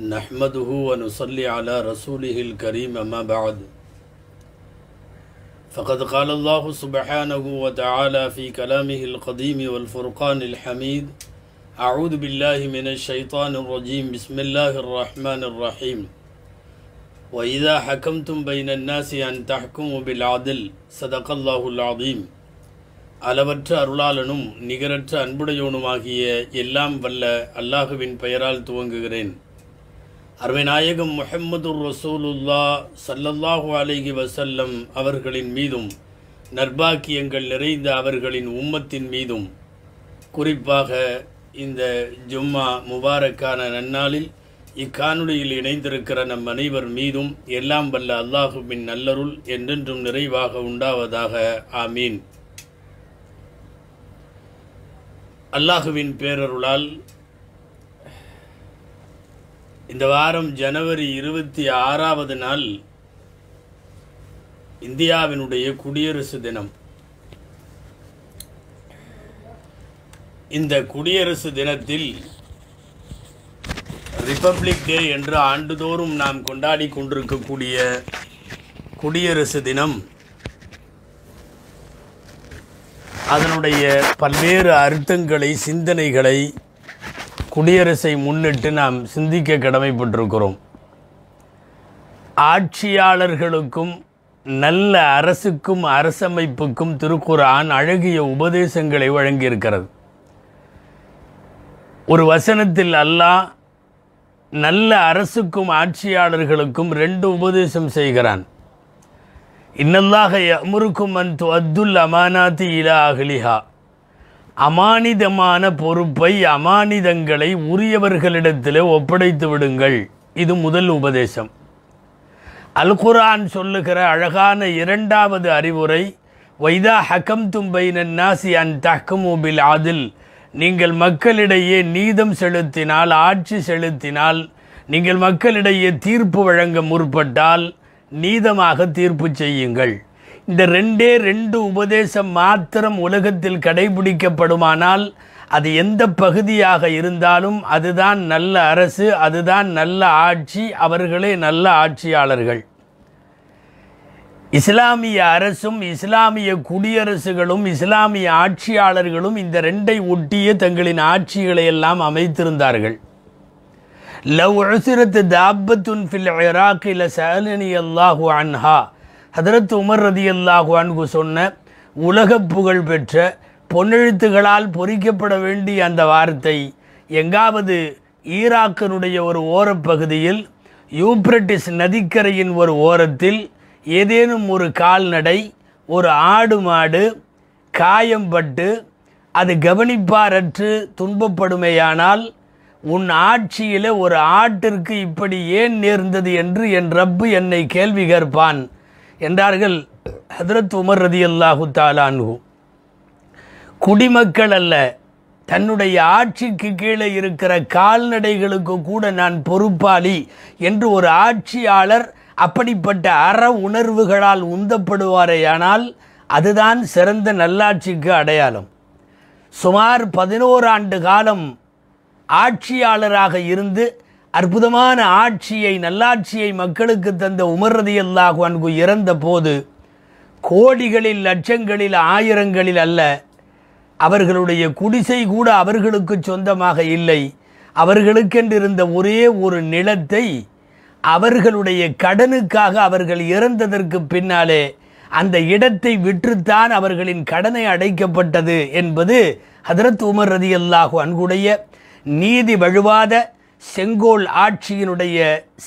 نحمده ونصلي على رسوله الكريم ما بعد فقد قال الله سبحانه وتعالى في كلامه القديم والفرقان الحميد أعوذ بالله من الشيطان الرجيم بسم الله الرحمن الرحيم وإذا حكمتم بين الناس أن تحكموا بالعدل صدق الله العظيم அளவற்ற அருளாளனும் நிகரற்ற அன்புடையோனுமாகிய எல்லாம் வல்ல அல்லாஹுவின் பெயரால் துவங்குகிறேன் அருமைநாயகம் முஹம்மது ரசூலுல்லா சல்லல்லாஹு அலிகி வசல்லம் அவர்களின் மீதும் நர்பாக்கியங்கள் நிறைந்த அவர்களின் உம்மத்தின் மீதும் குறிப்பாக இந்த ஜும்மா முபாரக்கான நன்னாளில் இக்காணொலியில் இணைந்திருக்கிற நம் அனைவர் மீதும் எல்லாம் வல்ல அல்லாஹுவின் நல்லருள் என்றென்றும் நிறைவாக உண்டாவதாக ஆமீன் அல்லாஹுவின் பேரருளால் இந்த வாரம் ஜனவரி இருபத்தி ஆறாவது நாள் இந்தியாவினுடைய குடியரசு தினம் இந்த குடியரசு தினத்தில் ரிப்பப்ளிக் டே என்று ஆண்டுதோறும் நாம் கொண்டாடி கொண்டிருக்கக்கூடிய குடியரசு தினம் அதனுடைய பல்வேறு அர்த்தங்களை சிந்தனைகளை குடியரசை முன்னிட்டு நாம் சிந்திக்க கடமைப்பட்டிருக்கிறோம் ஆட்சியாளர்களுக்கும் நல்ல அரசுக்கும் அரசமைப்புக்கும் திருக்குரான் அழகிய உபதேசங்களை வழங்கியிருக்கிறது ஒரு வசனத்தில் அல்லாஹ் நல்ல அரசுக்கும் ஆட்சியாளர்களுக்கும் ரெண்டு உபதேசம் செய்கிறான் இன்னல்லாக அமுருக்கும் அன் அப்துல் அமானாத்தி இலா அகலிஹா அமானிதமான பொறுப்பை அமானிதங்களை உரியவர்களிடத்தில் ஒப்படைத்து விடுங்கள் இது முதல் உபதேசம் அல்குரான் சொல்லுகிற அழகான இரண்டாவது அறிவுரை வைதா ஹக்கம் தும்பை நன்னாசி அன் தஹ்கமூபில் ஆதில் நீங்கள் மக்களிடையே நீதம் செலுத்தினால் ஆட்சி செலுத்தினால் நீங்கள் மக்களிடையே தீர்ப்பு வழங்க முற்பட்டால் நீதமாக தீர்ப்பு செய்யுங்கள் இந்த ரெண்டே ரெண்டு உபதேசம் மாத்திரம் உலகத்தில் கடைபிடிக்கப்படுமானால் அது எந்த பகுதியாக இருந்தாலும் அதுதான் நல்ல அரசு அதுதான் நல்ல ஆட்சி அவர்களே நல்ல ஆட்சியாளர்கள் இஸ்லாமிய அரசும் இஸ்லாமிய குடியரசுகளும் இஸ்லாமிய ஆட்சியாளர்களும் இந்த ரெண்டை ஒட்டிய தங்களின் ஆட்சிகளை எல்லாம் அமைத்திருந்தார்கள் லவ் உசிரத்து தாபத்துன் ஃபில் இராக்கில் சஹலனி அல்லாஹு அன்ஹா ஹதரத் உமர் ரதி அல்லாஹுவான்கு சொன்ன உலக புகழ் பெற்ற பொன்னெழுத்துகளால் பொறிக்கப்பட வேண்டிய அந்த வார்த்தை எங்காவது ஈராக்கினுடைய ஒரு ஓரப்பகுதியில் யூப்ரட்டிஸ் நதிக்கரையின் ஒரு ஓரத்தில் ஏதேனும் ஒரு கால்நடை ஒரு ஆடு மாடு காயம்பட்டு அது கவனிப்பாரற்று துன்பப்படுமேயானால் உன் ஆட்சியில் ஒரு ஆட்டிற்கு இப்படி ஏன் நேர்ந்தது என்று என் ரப்பு என்னை கேள்வி கேட்பான் என்றார்கள் ஹதரத் உமர் ரதி அல்லாஹு தாலான்ஹூ குடிமக்கள் அல்ல தன்னுடைய ஆட்சிக்கு கீழே இருக்கிற கால்நடைகளுக்கு கூட நான் பொறுப்பாளி என்று ஒரு ஆட்சியாளர் அப்படிப்பட்ட அற உணர்வுகளால் உந்தப்படுவாரேயானால் அதுதான் சிறந்த நல்லாட்சிக்கு அடையாளம் சுமார் பதினோரு ஆண்டு காலம் ஆட்சியாளராக இருந்து அற்புதமான ஆட்சியை நல்லாட்சியை மக்களுக்கு தந்த உமர்றதி அல்லாஹு அன்பு இறந்த போது கோடிகளில் லட்சங்களில் ஆயிரங்களில் அல்ல அவர்களுடைய குடிசை கூட அவர்களுக்கு சொந்தமாக இல்லை அவர்களுக்கென்று இருந்த ஒரே ஒரு நிலத்தை அவர்களுடைய கடனுக்காக அவர்கள் இறந்ததற்கு பின்னாலே அந்த இடத்தை விற்றுத்தான் அவர்களின் கடனை அடைக்கப்பட்டது என்பது ஹதரத் உமர் ரதி அல்லாஹு அன்குடைய நீதி வழுவாத செங்கோல் ஆட்சியினுடைய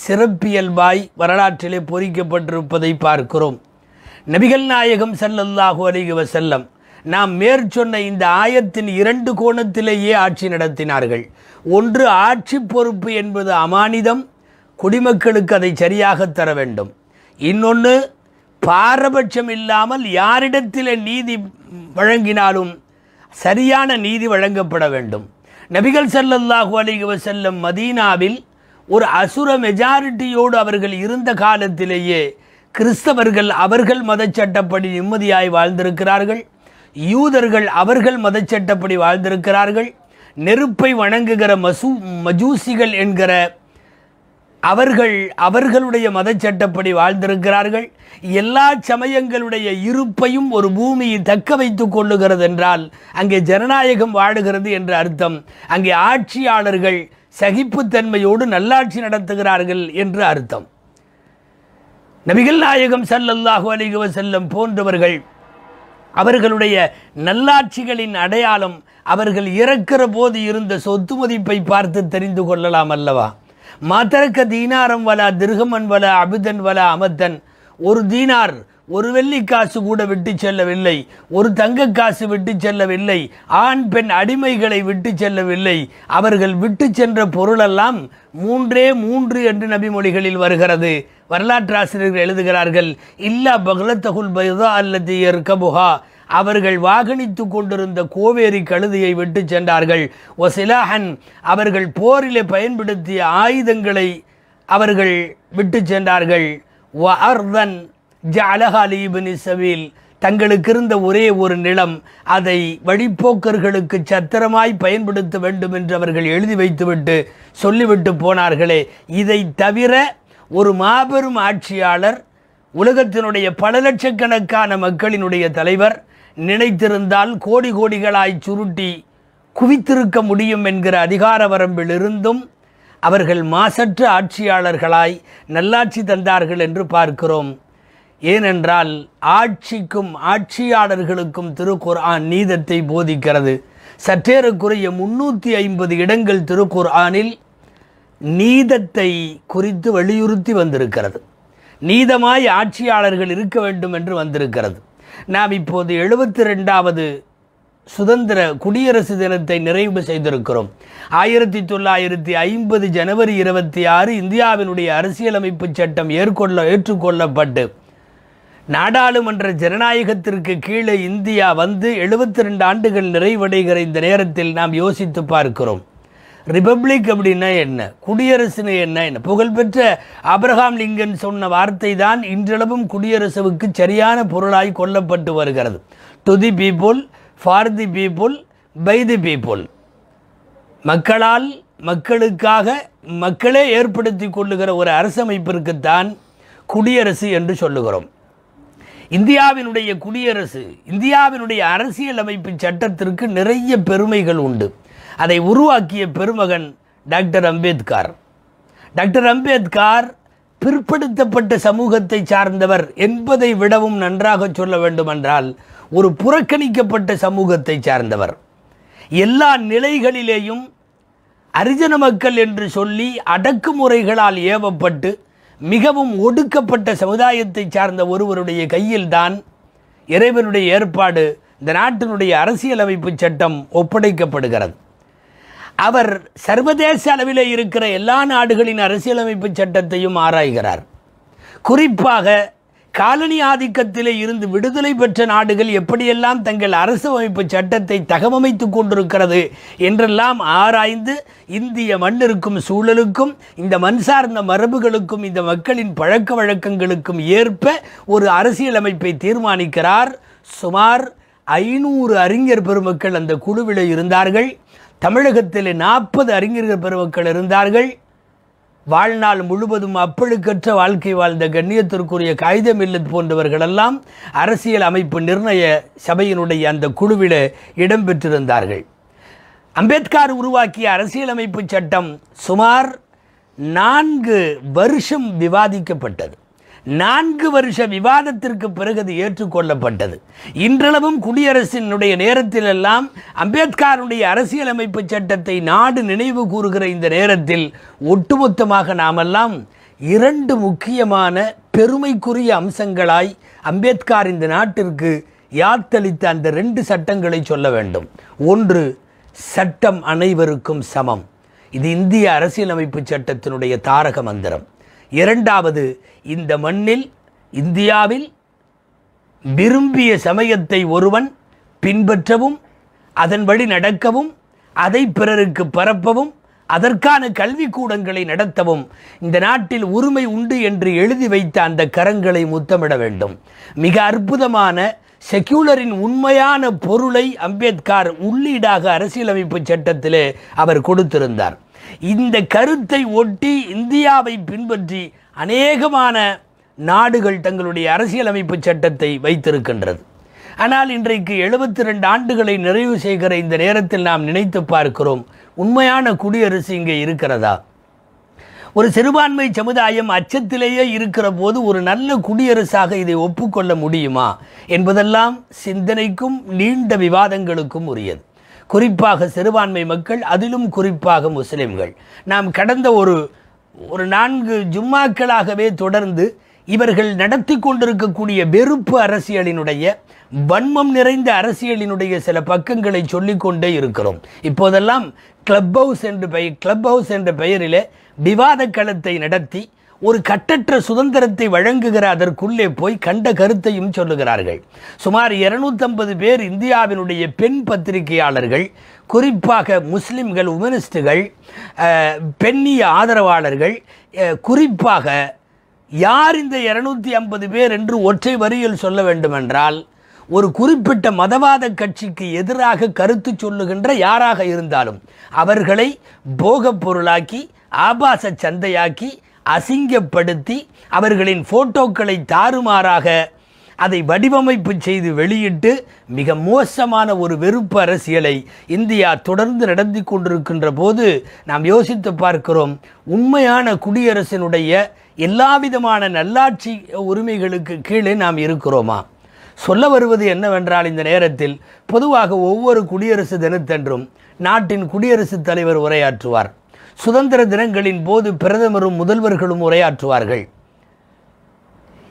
சிறப்பியல்பாய் வரலாற்றிலே பொறிக்கப்பட்டிருப்பதை பார்க்கிறோம் நபிகள் நாயகம் சல்லல்லாஹு அலிக வசல்லம் நாம் மேற்சொன்ன இந்த ஆயத்தின் இரண்டு கோணத்திலேயே ஆட்சி நடத்தினார்கள் ஒன்று ஆட்சி பொறுப்பு என்பது அமானிதம் குடிமக்களுக்கு அதை சரியாக தர வேண்டும் இன்னொன்று பாரபட்சம் இல்லாமல் யாரிடத்தில் நீதி வழங்கினாலும் சரியான நீதி வழங்கப்பட வேண்டும் நபிகள் சல்லல்லாஹு அலிக செல்லும் மதீனாவில் ஒரு அசுர மெஜாரிட்டியோடு அவர்கள் இருந்த காலத்திலேயே கிறிஸ்தவர்கள் அவர்கள் மதச்சட்டப்படி நிம்மதியாய் வாழ்ந்திருக்கிறார்கள் யூதர்கள் அவர்கள் மதச்சட்டப்படி வாழ்ந்திருக்கிறார்கள் நெருப்பை வணங்குகிற மசூ மஜூசிகள் என்கிற அவர்கள் அவர்களுடைய மதச்சட்டப்படி வாழ்ந்திருக்கிறார்கள் எல்லா சமயங்களுடைய இருப்பையும் ஒரு பூமியை தக்க வைத்து கொள்ளுகிறது என்றால் அங்கே ஜனநாயகம் வாழுகிறது என்ற அர்த்தம் அங்கே ஆட்சியாளர்கள் சகிப்புத்தன்மையோடு நல்லாட்சி நடத்துகிறார்கள் என்று அர்த்தம் நபிகள் நாயகம் சல்லல்லாஹு அலிகுவ செல்லம் போன்றவர்கள் அவர்களுடைய நல்லாட்சிகளின் அடையாளம் அவர்கள் இறக்கிற போது இருந்த சொத்து மதிப்பை பார்த்து தெரிந்து கொள்ளலாம் அல்லவா மாத்தரக்க தீனாரம் வலா திருகமன் வல அபிதன் வல அமத்தன் ஒரு தீனார் ஒரு வெள்ளி காசு கூட விட்டு செல்லவில்லை ஒரு தங்க காசு விட்டு செல்லவில்லை ஆண் பெண் அடிமைகளை விட்டு செல்லவில்லை அவர்கள் விட்டு சென்ற பொருளெல்லாம் மூன்றே மூன்று என்று நபிமொழிகளில் வருகிறது வரலாற்று ஆசிரியர்கள் எழுதுகிறார்கள் இல்லா பகலத்தகுல் பைதா அல்லது எர்கபுகா அவர்கள் வாகனித்து கொண்டிருந்த கோவேரி கழுதியை விட்டு சென்றார்கள் ஒசிலாஹன் அவர்கள் போரிலே பயன்படுத்திய ஆயுதங்களை அவர்கள் விட்டு சென்றார்கள் வ அர்தன் ஜ அலஹாலிபின் சபீல் தங்களுக்கு இருந்த ஒரே ஒரு நிலம் அதை வழிப்போக்கர்களுக்கு சத்திரமாய் பயன்படுத்த வேண்டும் என்று அவர்கள் எழுதி வைத்துவிட்டு சொல்லிவிட்டு போனார்களே இதை தவிர ஒரு மாபெரும் ஆட்சியாளர் உலகத்தினுடைய பல லட்சக்கணக்கான மக்களினுடைய தலைவர் நினைத்திருந்தால் கோடி கோடிகளாய் சுருட்டி குவித்திருக்க முடியும் என்கிற அதிகார வரம்பிலிருந்தும் அவர்கள் மாசற்ற ஆட்சியாளர்களாய் நல்லாட்சி தந்தார்கள் என்று பார்க்கிறோம் ஏனென்றால் ஆட்சிக்கும் ஆட்சியாளர்களுக்கும் ஆன் நீதத்தை போதிக்கிறது சற்றேறக்குறைய முன்னூற்றி ஐம்பது இடங்கள் ஆனில் நீதத்தை குறித்து வலியுறுத்தி வந்திருக்கிறது நீதமாய் ஆட்சியாளர்கள் இருக்க வேண்டும் என்று வந்திருக்கிறது நாம் இப்போது எழுபத்தி ரெண்டாவது சுதந்திர குடியரசு தினத்தை நிறைவு செய்திருக்கிறோம் ஆயிரத்தி தொள்ளாயிரத்தி ஐம்பது ஜனவரி இருபத்தி ஆறு இந்தியாவினுடைய அரசியலமைப்பு சட்டம் ஏற்கொள்ள ஏற்றுக்கொள்ளப்பட்டு நாடாளுமன்ற ஜனநாயகத்திற்கு கீழே இந்தியா வந்து எழுபத்தி ரெண்டு ஆண்டுகள் நிறைவடைகிற இந்த நேரத்தில் நாம் யோசித்து பார்க்கிறோம் ரிபப்ளிக் அப்படின்னா என்ன குடியரசுன்னு என்ன என்ன புகழ்பெற்ற அப்ரஹாம் லிங்கன் சொன்ன வார்த்தை தான் இன்றளவும் குடியரசுவுக்கு சரியான பொருளாய் கொல்லப்பட்டு வருகிறது to the people for the people by the people மக்களால் மக்களுக்காக மக்களே ஏற்படுத்தி கொள்ளுகிற ஒரு அரசமைப்பிற்குத்தான் குடியரசு என்று சொல்லுகிறோம் இந்தியாவினுடைய குடியரசு இந்தியாவினுடைய அரசியலமைப்பு சட்டத்திற்கு நிறைய பெருமைகள் உண்டு அதை உருவாக்கிய பெருமகன் டாக்டர் அம்பேத்கார் டாக்டர் அம்பேத்கார் பிற்படுத்தப்பட்ட சமூகத்தை சார்ந்தவர் என்பதை விடவும் நன்றாக சொல்ல வேண்டுமென்றால் ஒரு புறக்கணிக்கப்பட்ட சமூகத்தை சார்ந்தவர் எல்லா நிலைகளிலேயும் அரிஜன மக்கள் என்று சொல்லி அடக்குமுறைகளால் ஏவப்பட்டு மிகவும் ஒடுக்கப்பட்ட சமுதாயத்தை சார்ந்த ஒருவருடைய கையில்தான் இறைவனுடைய ஏற்பாடு இந்த நாட்டினுடைய அரசியலமைப்பு சட்டம் ஒப்படைக்கப்படுகிறது அவர் சர்வதேச அளவில் இருக்கிற எல்லா நாடுகளின் அரசியலமைப்பு சட்டத்தையும் ஆராய்கிறார் குறிப்பாக காலனி ஆதிக்கத்தில் இருந்து விடுதலை பெற்ற நாடுகள் எப்படியெல்லாம் தங்கள் அரசமைப்பு சட்டத்தை தகவமைத்து கொண்டிருக்கிறது என்றெல்லாம் ஆராய்ந்து இந்திய மண்ணிற்கும் சூழலுக்கும் இந்த மண் சார்ந்த மரபுகளுக்கும் இந்த மக்களின் பழக்க வழக்கங்களுக்கும் ஏற்ப ஒரு அரசியலமைப்பை தீர்மானிக்கிறார் சுமார் ஐநூறு அறிஞர் பெருமக்கள் அந்த குழுவில் இருந்தார்கள் தமிழகத்தில் நாற்பது அறிஞர்கள் பெருமக்கள் இருந்தார்கள் வாழ்நாள் முழுவதும் அப்பழுக்கற்ற வாழ்க்கை வாழ்ந்த கண்ணியத்திற்குரிய காகிதம் இல்லத் போன்றவர்களெல்லாம் அரசியல் அமைப்பு நிர்ணய சபையினுடைய அந்த குழுவில் இடம்பெற்றிருந்தார்கள் அம்பேத்கர் உருவாக்கிய அரசியலமைப்பு சட்டம் சுமார் நான்கு வருஷம் விவாதிக்கப்பட்டது நான்கு வருஷ விவாதத்திற்கு பிறகு அது ஏற்றுக்கொள்ளப்பட்டது இன்றளவும் குடியரசினுடைய நேரத்திலெல்லாம் அம்பேத்கருடைய அரசியலமைப்பு சட்டத்தை நாடு நினைவு கூறுகிற இந்த நேரத்தில் ஒட்டுமொத்தமாக நாமெல்லாம் இரண்டு முக்கியமான பெருமைக்குரிய அம்சங்களாய் அம்பேத்கர் இந்த நாட்டிற்கு யாத்தளித்த அந்த ரெண்டு சட்டங்களை சொல்ல வேண்டும் ஒன்று சட்டம் அனைவருக்கும் சமம் இது இந்திய அரசியலமைப்பு சட்டத்தினுடைய தாரக மந்திரம் இரண்டாவது இந்த மண்ணில் இந்தியாவில் விரும்பிய சமயத்தை ஒருவன் பின்பற்றவும் அதன் வழி நடக்கவும் அதை பிறருக்கு பரப்பவும் அதற்கான கல்விக்கூடங்களை நடத்தவும் இந்த நாட்டில் உரிமை உண்டு என்று எழுதி வைத்த அந்த கரங்களை முத்தமிட வேண்டும் மிக அற்புதமான செக்யூலரின் உண்மையான பொருளை அம்பேத்கர் உள்ளீடாக அரசியலமைப்பு சட்டத்திலே அவர் கொடுத்திருந்தார் இந்த கருத்தை ஒட்டி இந்தியாவை பின்பற்றி அநேகமான நாடுகள் தங்களுடைய அரசியலமைப்பு சட்டத்தை வைத்திருக்கின்றது ஆனால் இன்றைக்கு எழுபத்தி ரெண்டு ஆண்டுகளை நிறைவு செய்கிற இந்த நேரத்தில் நாம் நினைத்து பார்க்கிறோம் உண்மையான குடியரசு இங்கே இருக்கிறதா ஒரு சிறுபான்மை சமுதாயம் அச்சத்திலேயே இருக்கிற போது ஒரு நல்ல குடியரசாக இதை ஒப்புக்கொள்ள முடியுமா என்பதெல்லாம் சிந்தனைக்கும் நீண்ட விவாதங்களுக்கும் உரியது குறிப்பாக சிறுபான்மை மக்கள் அதிலும் குறிப்பாக முஸ்லிம்கள் நாம் கடந்த ஒரு ஒரு நான்கு ஜும்மாக்களாகவே தொடர்ந்து இவர்கள் நடத்தி கொண்டிருக்கக்கூடிய வெறுப்பு அரசியலினுடைய வன்மம் நிறைந்த அரசியலினுடைய சில பக்கங்களை சொல்லிக்கொண்டே இருக்கிறோம் இப்போதெல்லாம் கிளப் ஹவுஸ் என்று பெயர் கிளப் ஹவுஸ் என்ற பெயரிலே விவாத களத்தை நடத்தி ஒரு கட்டற்ற சுதந்திரத்தை வழங்குகிற அதற்குள்ளே போய் கண்ட கருத்தையும் சொல்லுகிறார்கள் சுமார் இருநூத்தம்பது பேர் இந்தியாவினுடைய பெண் பத்திரிகையாளர்கள் குறிப்பாக முஸ்லிம்கள் உமனிஸ்டுகள் பெண்ணிய ஆதரவாளர்கள் குறிப்பாக யார் இந்த இருநூத்தி ஐம்பது பேர் என்று ஒற்றை வரியில் சொல்ல வேண்டுமென்றால் ஒரு குறிப்பிட்ட மதவாத கட்சிக்கு எதிராக கருத்து சொல்லுகின்ற யாராக இருந்தாலும் அவர்களை போகப் பொருளாக்கி ஆபாச சந்தையாக்கி அசிங்கப்படுத்தி அவர்களின் ஃபோட்டோக்களை தாறுமாறாக அதை வடிவமைப்பு செய்து வெளியிட்டு மிக மோசமான ஒரு வெறுப்பு அரசியலை இந்தியா தொடர்ந்து நடத்தி கொண்டிருக்கின்ற போது நாம் யோசித்து பார்க்கிறோம் உண்மையான குடியரசினுடைய எல்லா விதமான நல்லாட்சி உரிமைகளுக்கு கீழே நாம் இருக்கிறோமா சொல்ல வருவது என்னவென்றால் இந்த நேரத்தில் பொதுவாக ஒவ்வொரு குடியரசு தினத்தன்றும் நாட்டின் குடியரசுத் தலைவர் உரையாற்றுவார் சுதந்திர தினங்களின் போது பிரதமரும் முதல்வர்களும் உரையாற்றுவார்கள்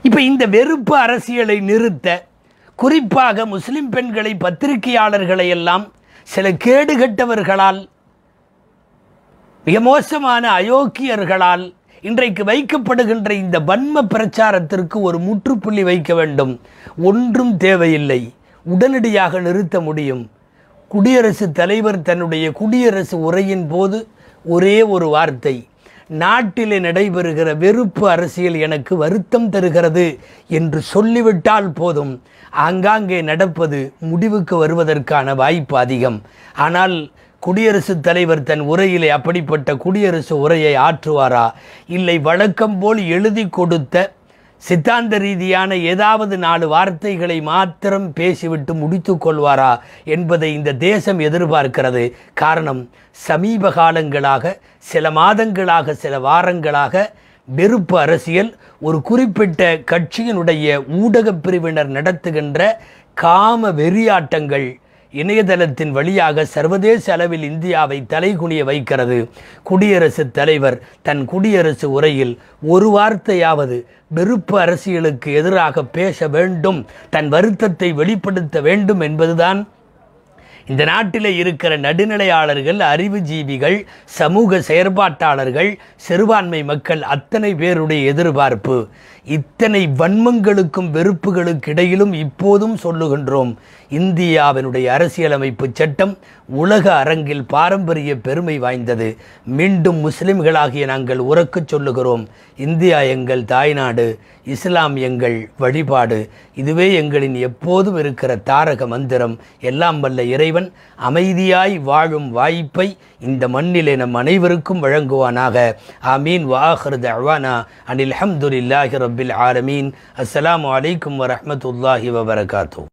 இப்போ இந்த வெறுப்பு அரசியலை நிறுத்த குறிப்பாக முஸ்லிம் பெண்களை பத்திரிகையாளர்களை எல்லாம் சில கேடுகட்டவர்களால் மிக மோசமான அயோக்கியர்களால் இன்றைக்கு வைக்கப்படுகின்ற இந்த வன்ம பிரச்சாரத்திற்கு ஒரு முற்றுப்புள்ளி வைக்க வேண்டும் ஒன்றும் தேவையில்லை உடனடியாக நிறுத்த முடியும் குடியரசுத் தலைவர் தன்னுடைய குடியரசு உரையின் போது ஒரே ஒரு வார்த்தை நாட்டிலே நடைபெறுகிற வெறுப்பு அரசியல் எனக்கு வருத்தம் தருகிறது என்று சொல்லிவிட்டால் போதும் ஆங்காங்கே நடப்பது முடிவுக்கு வருவதற்கான வாய்ப்பு அதிகம் ஆனால் குடியரசுத் தலைவர் தன் உரையிலே அப்படிப்பட்ட குடியரசு உரையை ஆற்றுவாரா இல்லை வழக்கம் போல் எழுதி கொடுத்த சித்தாந்த ரீதியான ஏதாவது நாலு வார்த்தைகளை மாத்திரம் பேசிவிட்டு முடித்து கொள்வாரா என்பதை இந்த தேசம் எதிர்பார்க்கிறது காரணம் சமீப காலங்களாக சில மாதங்களாக சில வாரங்களாக வெறுப்பு அரசியல் ஒரு குறிப்பிட்ட கட்சியினுடைய ஊடகப் பிரிவினர் நடத்துகின்ற காம வெறியாட்டங்கள் இணையதளத்தின் வழியாக சர்வதேச அளவில் இந்தியாவை தலைகுனிய வைக்கிறது குடியரசுத் தலைவர் தன் குடியரசு உரையில் ஒரு வார்த்தையாவது வெறுப்பு அரசியலுக்கு எதிராக பேச வேண்டும் தன் வருத்தத்தை வெளிப்படுத்த வேண்டும் என்பதுதான் இந்த நாட்டில் இருக்கிற நடுநிலையாளர்கள் அறிவுஜீவிகள் சமூக செயற்பாட்டாளர்கள் சிறுபான்மை மக்கள் அத்தனை பேருடைய எதிர்பார்ப்பு இத்தனை வன்மங்களுக்கும் வெறுப்புகளுக்கு இடையிலும் இப்போதும் சொல்லுகின்றோம் இந்தியாவினுடைய அரசியலமைப்பு சட்டம் உலக அரங்கில் பாரம்பரிய பெருமை வாய்ந்தது மீண்டும் முஸ்லிம்களாகிய நாங்கள் உறக்கச் சொல்லுகிறோம் இந்தியா எங்கள் தாய்நாடு இஸ்லாம் எங்கள் வழிபாடு இதுவே எங்களின் எப்போதும் இருக்கிற தாரக மந்திரம் எல்லாம் வல்ல இறைவன் அமைதியாய் வாழும் வாய்ப்பை இந்த மண்ணிலே நம் அனைவருக்கும் வழங்குவானாக அமீன் வாஹர்த் அவானா அனில் அஹமதுல்லாஹி ரபில் ஆலமீன் அஸ்லாம் வலைக்கம் வரமத்துல்லாஹி வபரகாத்தூ